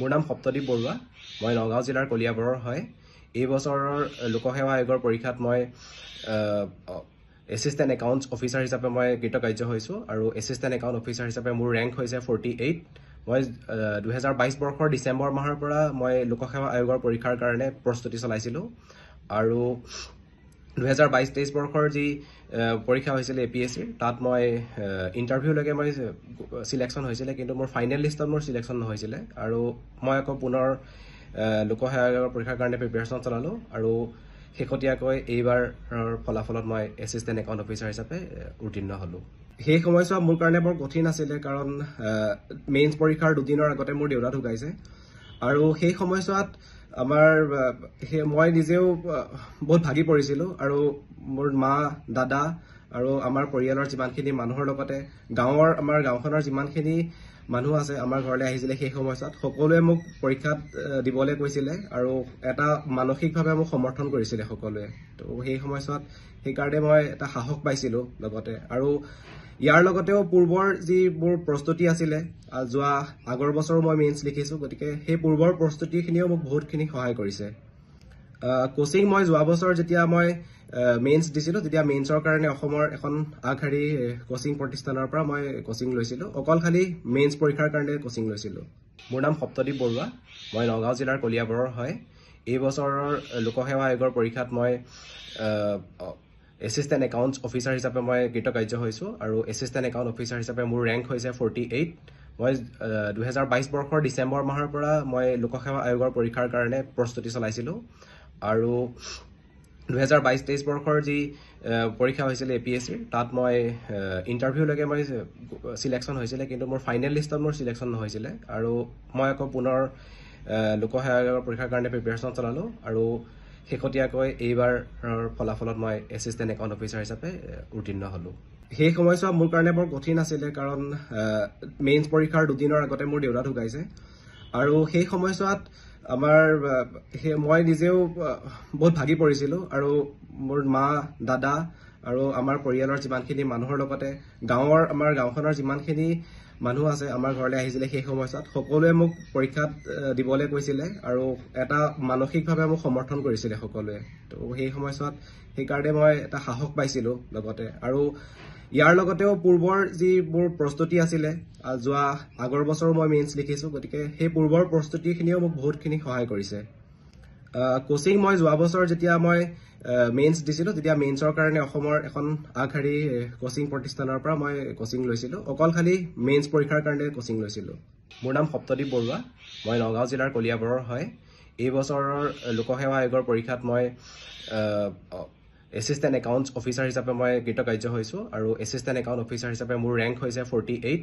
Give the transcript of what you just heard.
মোৰ নাম সপ্তদ্বীপ বৰুৱা মই নগাঁও জিলাৰ কলিয়াবৰৰ হয় এই বছৰৰ লোকসেৱা আয়োগৰ পৰীক্ষাত মই এছিষ্টেণ্ট একাউণ্টছ অফিচাৰ হিচাপে মই কৃতকাৰ্য হৈছোঁ আৰু এছিষ্টেণ্ট একাউণ্ট অফিচাৰ হিচাপে মোৰ ৰেংক হৈছে ফৰ্টি এইট মই দুহেজাৰ বাইছ বৰ্ষৰ ডিচেম্বৰ মাহৰ পৰা মই লোকসেৱা আয়োগৰ পৰীক্ষাৰ কাৰণে প্ৰস্তুতি চলাইছিলোঁ আৰু দুহেজাৰ বাইছ তেইছ বৰ্ষৰ যি পৰীক্ষা হৈছিলে এ পি এছ চিৰ তাত মই ইণ্টাৰভিউলৈকে মই ছিলেকশ্যন হৈছিলে কিন্তু মোৰ ফাইনেল লিষ্টত মোৰ চিলেকশ্যন নহৈছিলে আৰু মই আকৌ পুনৰ লোকসেৱা পৰীক্ষাৰ কাৰণে প্ৰিপেৰেশ্যন চলালোঁ আৰু শেহতীয়াকৈ এইবাৰৰ ফলাফলত মই এচিষ্টেণ্ট একাউণ্ট অফিচাৰ হিচাপে উত্তীৰ্ণ হ'লোঁ সেই সময়ছোৱা মোৰ কাৰণে বৰ কঠিন আছিলে কাৰণ মেইনছ পৰীক্ষাৰ দুদিনৰ আগতে মোৰ দেউতা ঢুকাইছে আৰু সেই সময়ছোৱাত আমাৰ মই নিজেও বহুত ভাগি পৰিছিলোঁ আৰু মোৰ মা দাদা আৰু আমাৰ পৰিয়ালৰ যিমানখিনি মানুহৰ লগতে গাঁৱৰ আমাৰ গাঁওখনৰ যিমানখিনি মানুহ আছে আমাৰ ঘৰলৈ আহিছিলে সেই সময়ছোৱাত সকলোৱে মোক পৰীক্ষাত দিবলৈ কৈছিলে আৰু এটা মানসিকভাৱে মোক সমৰ্থন কৰিছিলে সকলোৱে তো সেই সময়ছোৱাত সেইকাৰণে মই এটা সাহস পাইছিলো লগতে আৰু ইয়াৰ লগতেও পূৰ্বৰ যিবোৰ প্ৰস্তুতি আছিলে যোৱা আগৰ বছৰো মই মেইনছ লিখিছোঁ গতিকে সেই পূৰ্বৰ প্ৰস্তুতিখিনিও মোক বহুতখিনি সহায় কৰিছে কোচিং মই যোৱা বছৰ যেতিয়া মই মেইনছ দিছিলোঁ তেতিয়া মেইনছৰ কাৰণে অসমৰ এখন আগশাৰী কোচিং প্ৰতিষ্ঠানৰ পৰা মই কোচিং লৈছিলোঁ অকল খালি মেইনছ পৰীক্ষাৰ কাৰণে কোচিং লৈছিলোঁ মোৰ নাম সপ্তদ্বীপ বৰুৱা মই নগাঁও জিলাৰ কলিয়াবৰৰ হয় এই বছৰৰ লোকসেৱা আয়োগৰ পৰীক্ষাত মই এছিষ্টেণ্ট একাউণ্টছ অফিচাৰ হিচাপে মই কৃতকাৰ্য হৈছোঁ আৰু এছিষ্টেণ্ট একাউণ্ট অফিচাৰ হিচাপে মোৰ ৰেংক হৈছে ফৰ্টি এইট মই দুহেজাৰ বাইছ বৰ্ষৰ ডিচেম্বৰ মাহৰ পৰা মই লোকসেৱা আয়োগৰ পৰীক্ষাৰ কাৰণে প্ৰস্তুতি চলাইছিলোঁ আৰু দুহেজাৰ বাইছ তেইছ বৰ্ষৰ যি পৰীক্ষা হৈছিলে এ পি এছ চিৰ তাত মই ইণ্টাৰভিউলৈকে মই ছিলেকশ্যন হৈছিলে কিন্তু মোৰ ফাইনেল লিষ্টত মোৰ ছিলেকশ্যন নহৈছিলে আৰু মই আকৌ পুনৰ লোকসেৱা আয়োগৰ পৰীক্ষাৰ কাৰণে প্ৰিপেৰেশ্যন চলালোঁ আৰু শেহতীয়াকৈ এইবাৰৰ ফলাফলত মই এছিষ্টেণ্ট একাউণ্ট অফিচাৰ হিচাপে উত্তীৰ্ণ হলো সেই সময়ছোৱা মোৰ কাৰণে বৰ কঠিন আছিলে কাৰণ মেইনছ পৰীক্ষাৰ দুদিনৰ আগতে মোৰ দেউতা ঢুকাইছে আৰু সেই সময়ছোৱাত আমাৰ মই নিজেও বহুত ভাগি পৰিছিলোঁ আৰু মোৰ মা দাদা আৰু আমাৰ পৰিয়ালৰ যিমানখিনি মানুহৰ লগতে গাঁৱৰ আমাৰ গাঁওখনৰ যিমানখিনি মানুহ আছে আমাৰ ঘৰলৈ আহিছিলে সেই সময়ছোৱাত সকলোৱে মোক পৰীক্ষাত দিবলৈ কৈছিলে আৰু এটা মানসিকভাৱে মোক সমৰ্থন কৰিছিলে সকলোৱে তো সেই সময়ছোৱাত সেইকাৰণে মই এটা সাহস পাইছিলোঁ লগতে আৰু ইয়াৰ লগতেও পূৰ্বৰ যিবোৰ প্ৰস্তুতি আছিলে যোৱা আগৰ বছৰো মই মেইনছ লিখিছোঁ গতিকে সেই পূৰ্বৰ প্ৰস্তুতিখিনিও মোক বহুতখিনি সহায় কৰিছে কোচিং মই যোৱা বছৰ যেতিয়া মই মেইনছ দিছিলোঁ তেতিয়া মেইনছৰ কাৰণে অসমৰ এখন আগশাৰী কোচিং প্ৰতিষ্ঠানৰ পৰা মই কোচিং লৈছিলোঁ অকল খালী মেইনছ পৰীক্ষাৰ কাৰণে কোচিং লৈছিলোঁ মোৰ নাম সপ্তদ্বীপ বৰুৱা মই নগাঁও জিলাৰ কলিয়াবৰৰ হয় এই বছৰৰ লোকসেৱা আয়োগৰ পৰীক্ষাত মই এছিষ্টেণ্ট একাউণ্টছ অফিচাৰ হিচাপে মই কৃতকাৰ্য হৈছোঁ আৰু এছিষ্টেণ্ট একাউণ্ট অফিচাৰ হিচাপে মোৰ ৰেংক হৈছে ফৰ্টি এইট